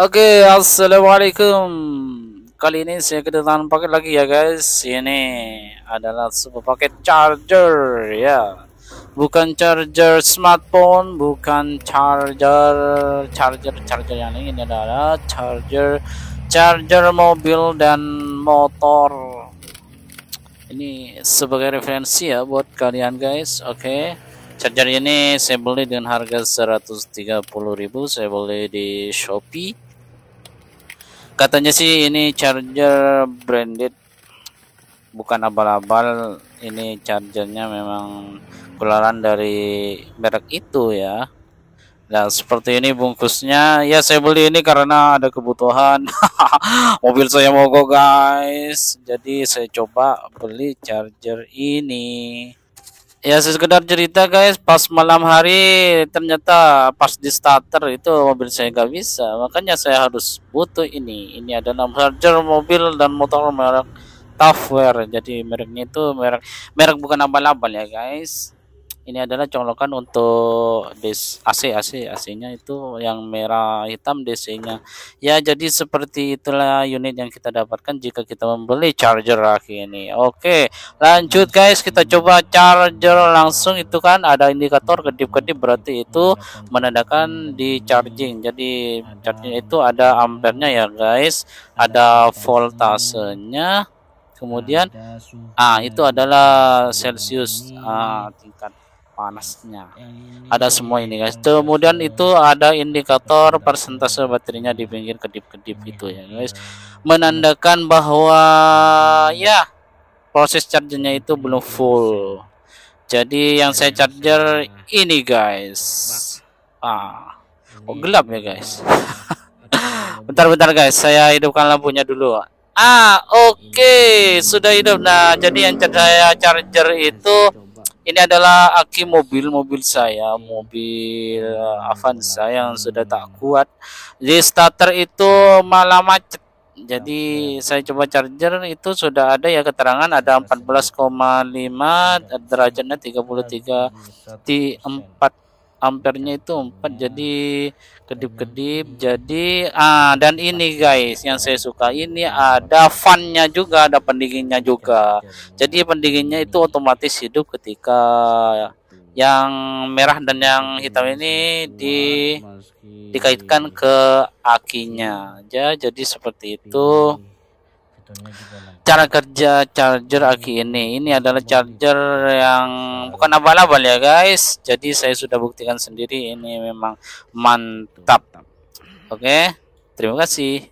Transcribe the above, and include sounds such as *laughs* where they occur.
Oke, okay, assalamualaikum. Kali ini saya kedatangan paket lagi ya guys. Ini adalah sebuah paket charger ya. Bukan charger smartphone, bukan charger charger charger yang ini ini adalah charger charger mobil dan motor. Ini sebagai referensi ya buat kalian guys. Oke. Okay. Charger ini saya beli dengan harga 130.000, saya beli di Shopee katanya sih ini charger branded bukan abal-abal ini chargernya memang keluaran dari merek itu ya Nah, seperti ini bungkusnya. Ya, saya beli ini karena ada kebutuhan. *laughs* Mobil saya mogok, guys. Jadi, saya coba beli charger ini. Ya sekedar cerita guys, pas malam hari ternyata pas di starter itu mobil saya nggak bisa, makanya saya harus butuh ini. Ini adalah charger mobil dan motor merek Tafwer, Jadi mereknya itu merek merek bukan abal-abal ya guys ini adalah colokan untuk des AC AC AC-nya itu yang merah hitam DC-nya ya jadi seperti itulah unit yang kita dapatkan jika kita membeli charger lagi ini oke lanjut guys kita coba charger langsung itu kan ada indikator kedip-kedip berarti itu menandakan di charging jadi charging itu ada ampernya ya guys ada voltasenya kemudian ah itu adalah Celsius ah, tingkat panasnya ada semua ini guys kemudian itu ada indikator persentase baterainya di pinggir kedip-kedip iya. itu ya guys menandakan bahwa ya proses chargernya itu belum full jadi yang saya charger ini guys ah kok oh, gelap ya guys bentar-bentar *laughs* guys saya hidupkan lampunya dulu ah oke okay. sudah hidup nah jadi yang saya charger itu ini adalah aki mobil mobil saya mobil eh, Avanza yang sudah tak hmm. kuat Di starter itu malah macet jadi saya coba charger itu sudah ada ya keterangan ada 14,5 eh, derajatnya 33 di 4 ampernya itu 4 hmm. jadi kedip-kedip jadi ah dan ini guys yang saya suka ini ada fannya juga ada pendinginnya juga jadi pendinginnya itu otomatis hidup ketika yang merah dan yang hitam ini di dikaitkan ke akinya ya jadi seperti itu cara kerja charger iya. aki ini ini adalah charger yang iya. bukan abal-abal ya guys jadi saya sudah buktikan sendiri ini memang mantap oke okay? terima kasih